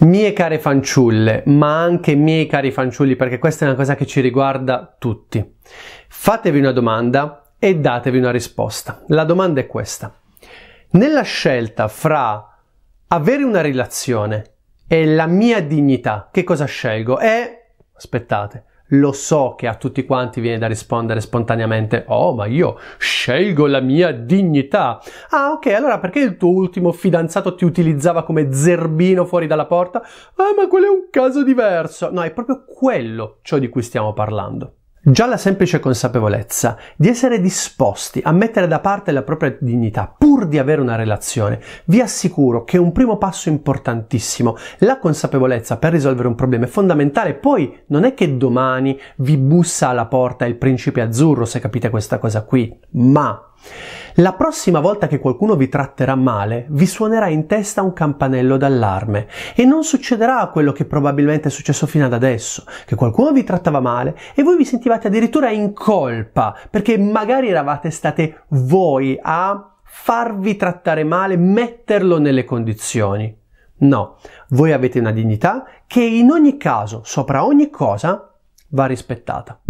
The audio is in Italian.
Mie care fanciulle, ma anche miei cari fanciulli, perché questa è una cosa che ci riguarda tutti. Fatevi una domanda e datevi una risposta. La domanda è questa. Nella scelta fra avere una relazione e la mia dignità, che cosa scelgo? È, aspettate, lo so che a tutti quanti viene da rispondere spontaneamente oh ma io scelgo la mia dignità ah ok allora perché il tuo ultimo fidanzato ti utilizzava come zerbino fuori dalla porta ah ma quello è un caso diverso no è proprio quello ciò di cui stiamo parlando Già la semplice consapevolezza di essere disposti a mettere da parte la propria dignità pur di avere una relazione, vi assicuro che è un primo passo importantissimo. La consapevolezza per risolvere un problema è fondamentale, poi non è che domani vi bussa alla porta il principe azzurro, se capite questa cosa qui, ma la prossima volta che qualcuno vi tratterà male, vi suonerà in testa un campanello d'allarme e non succederà quello che probabilmente è successo fino ad adesso, che qualcuno vi trattava male e voi vi sentivate arrivate addirittura in colpa, perché magari eravate state voi a farvi trattare male, metterlo nelle condizioni. No, voi avete una dignità che in ogni caso, sopra ogni cosa, va rispettata.